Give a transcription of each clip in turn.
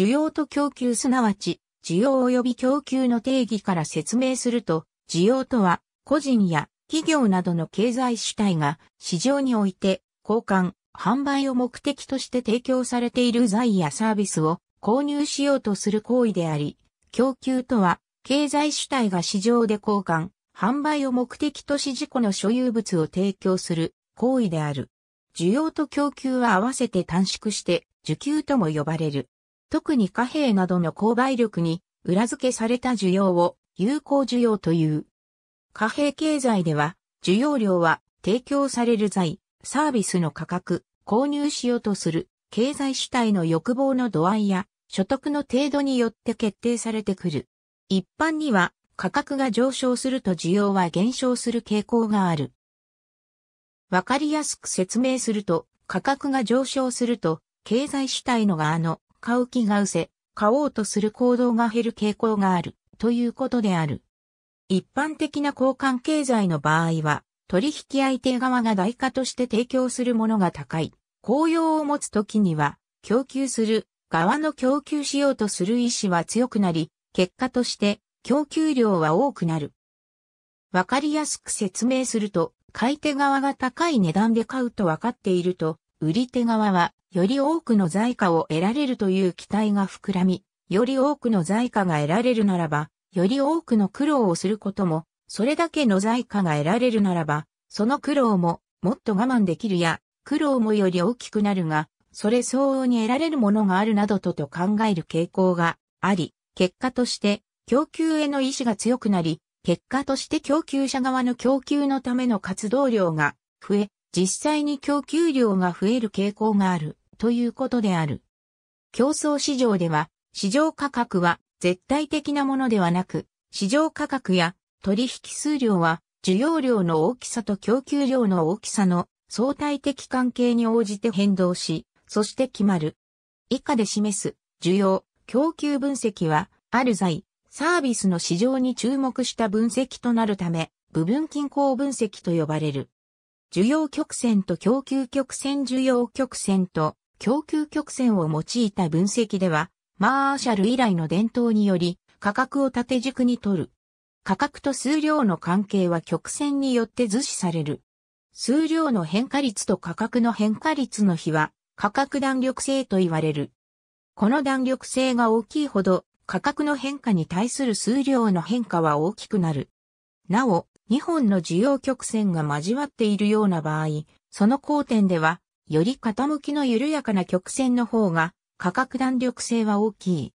需要と供給すなわち、需要及び供給の定義から説明すると、需要とは、個人や企業などの経済主体が市場において、交換、販売を目的として提供されている財やサービスを購入しようとする行為であり、供給とは、経済主体が市場で交換、販売を目的とし自己の所有物を提供する行為である。需要と供給は合わせて短縮して、需給とも呼ばれる。特に貨幣などの購買力に裏付けされた需要を有効需要という。貨幣経済では、需要量は提供される財、サービスの価格、購入しようとする経済主体の欲望の度合いや所得の程度によって決定されてくる。一般には価格が上昇すると需要は減少する傾向がある。わかりやすく説明すると、価格が上昇すると、経済主体の側の買う気がうせ、買おうとする行動が減る傾向がある、ということである。一般的な交換経済の場合は、取引相手側が代価として提供するものが高い、効用を持つときには、供給する側の供給しようとする意志は強くなり、結果として供給量は多くなる。わかりやすく説明すると、買い手側が高い値段で買うと分かっていると、売り手側はより多くの在価を得られるという期待が膨らみ、より多くの在価が得られるならば、より多くの苦労をすることも、それだけの在価が得られるならば、その苦労ももっと我慢できるや、苦労もより大きくなるが、それ相応に得られるものがあるなどとと考える傾向があり、結果として供給への意志が強くなり、結果として供給者側の供給のための活動量が増え、実際に供給量が増える傾向があるということである。競争市場では市場価格は絶対的なものではなく、市場価格や取引数量は需要量の大きさと供給量の大きさの相対的関係に応じて変動し、そして決まる。以下で示す需要、供給分析は、ある在、サービスの市場に注目した分析となるため、部分均衡分析と呼ばれる。需要曲線と供給曲線需要曲線と供給曲線を用いた分析では、マーシャル以来の伝統により、価格を縦軸にとる。価格と数量の関係は曲線によって図示される。数量の変化率と価格の変化率の比は、価格弾力性と言われる。この弾力性が大きいほど、価格の変化に対する数量の変化は大きくなる。なお、2本の需要曲線が交わっているような場合、その交点では、より傾きの緩やかな曲線の方が、価格弾力性は大きい。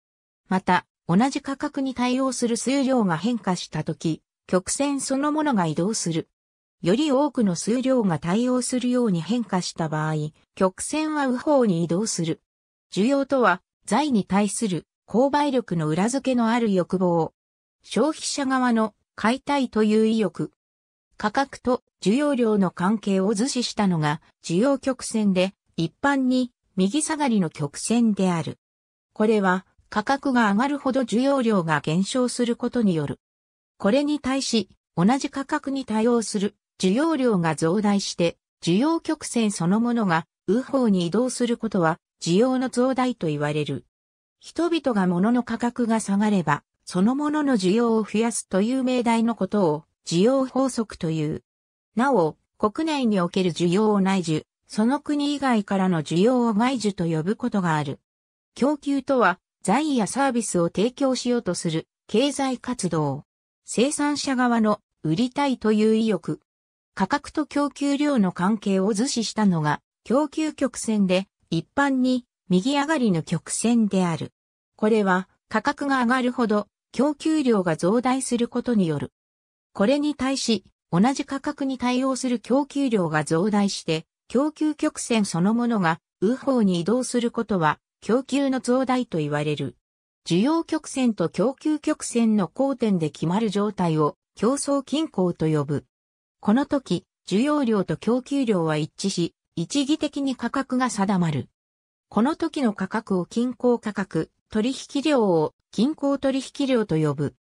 また、同じ価格に対応する数量が変化したとき、曲線そのものが移動する。より多くの数量が対応するように変化した場合、曲線は右方に移動する。需要とは、財に対する購買力の裏付けのある欲望。消費者側の買いたいという意欲。価格と需要量の関係を図示したのが需要曲線で一般に右下がりの曲線である。これは価格が上がるほど需要量が減少することによる。これに対し同じ価格に対応する需要量が増大して需要曲線そのものが右方に移動することは需要の増大と言われる。人々が物の価格が下がればそのものの需要を増やすという命題のことを需要法則という。なお、国内における需要を内需、その国以外からの需要を外需と呼ぶことがある。供給とは、財やサービスを提供しようとする経済活動。生産者側の売りたいという意欲。価格と供給量の関係を図示したのが供給曲線で一般に右上がりの曲線である。これは価格が上がるほど供給量が増大することによる。これに対し、同じ価格に対応する供給量が増大して、供給曲線そのものが右方に移動することは、供給の増大と言われる。需要曲線と供給曲線の交点で決まる状態を競争均衡と呼ぶ。この時、需要量と供給量は一致し、一義的に価格が定まる。この時の価格を均衡価格、取引量を均衡取引量と呼ぶ。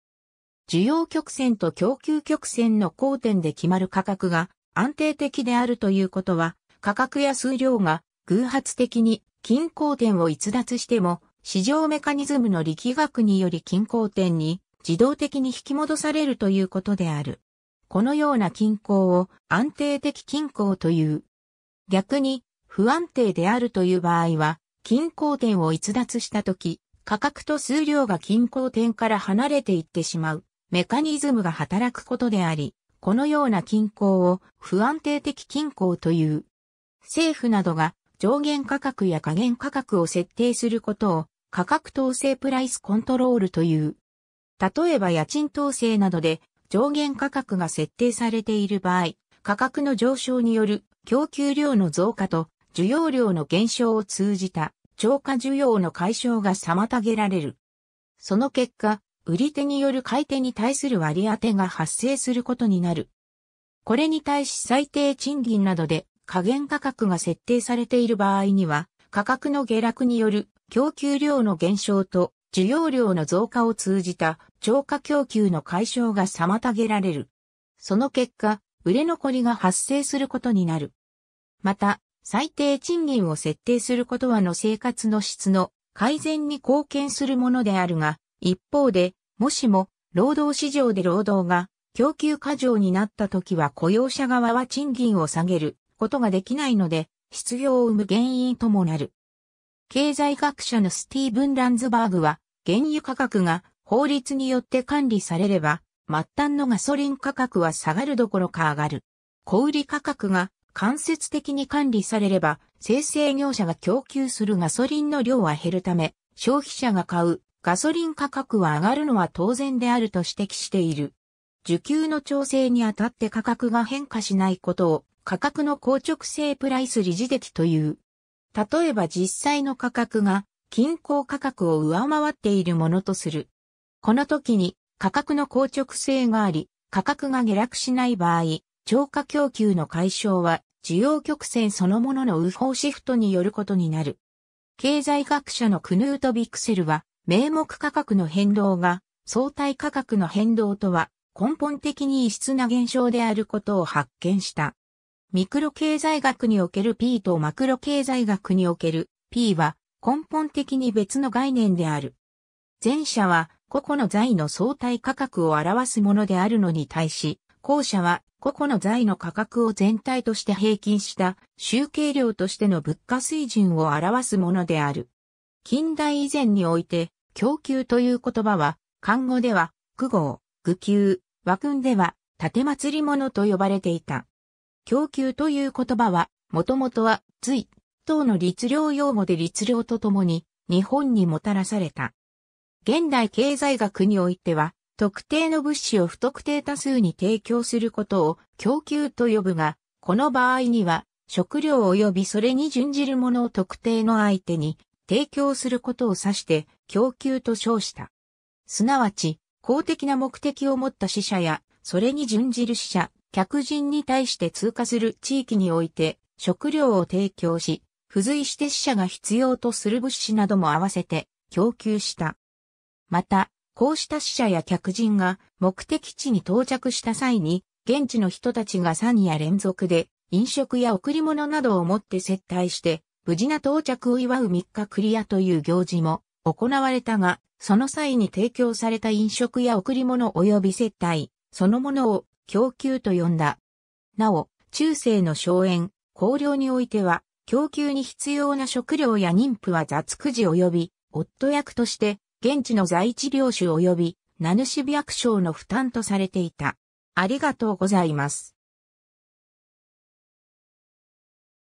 需要曲線と供給曲線の交点で決まる価格が安定的であるということは、価格や数量が偶発的に均衡点を逸脱しても、市場メカニズムの力学により均衡点に自動的に引き戻されるということである。このような均衡を安定的均衡という。逆に不安定であるという場合は、均衡点を逸脱したとき、価格と数量が均衡点から離れていってしまうメカニズムが働くことであり、このような均衡を不安定的均衡という。政府などが上限価格や下限価格を設定することを価格統制プライスコントロールという。例えば家賃統制などで上限価格が設定されている場合、価格の上昇による供給量の増加と需要量の減少を通じた超過需要の解消が妨げられる。その結果、売り手による買い手に対する割り当てが発生することになる。これに対し最低賃金などで加減価格が設定されている場合には、価格の下落による供給量の減少と需要量の増加を通じた超過供給の解消が妨げられる。その結果、売れ残りが発生することになる。また、最低賃金を設定することはの生活の質の改善に貢献するものであるが、一方で、もしも労働市場で労働が供給過剰になった時は雇用者側は賃金を下げることができないので、失業を生む原因ともなる。経済学者のスティーブン・ランズバーグは、原油価格が法律によって管理されれば、末端のガソリン価格は下がるどころか上がる。小売価格が間接的に管理されれば、生成業者が供給するガソリンの量は減るため、消費者が買うガソリン価格は上がるのは当然であると指摘している。需給の調整にあたって価格が変化しないことを価格の硬直性プライス理事的という。例えば実際の価格が均衡価格を上回っているものとする。この時に価格の硬直性があり、価格が下落しない場合、超過供給の解消は需要曲線そのものの右方シフトによることになる。経済学者のクヌート・ビクセルは、名目価格の変動が相対価格の変動とは根本的に異質な現象であることを発見した。ミクロ経済学における P とマクロ経済学における P は根本的に別の概念である。前者は個々の財の相対価格を表すものであるのに対し、後者は個々の財の価格を全体として平均した集計量としての物価水準を表すものである。近代以前において、供給という言葉は、漢語では、句号、愚給、和訓では、盾祭り物と呼ばれていた。供給という言葉は、もともとは、隋、等の律令用語で律令とともに、日本にもたらされた。現代経済学においては、特定の物資を不特定多数に提供することを供給と呼ぶが、この場合には、食料及びそれに準じるものを特定の相手に提供することを指して供給と称した。すなわち、公的な目的を持った死者や、それに準じる死者、客人に対して通過する地域において、食料を提供し、付随して死者が必要とする物資なども合わせて供給した。また、こうした死者や客人が目的地に到着した際に、現地の人たちが3夜連続で飲食や贈り物などを持って接待して、無事な到着を祝う3日クリアという行事も行われたが、その際に提供された飲食や贈り物及び接待、そのものを供給と呼んだ。なお、中世の荘園、公領においては、供給に必要な食料や妊婦は雑くじ及び、夫役として、現地の在地領主及び名主役章の負担とされていた。ありがとうございます。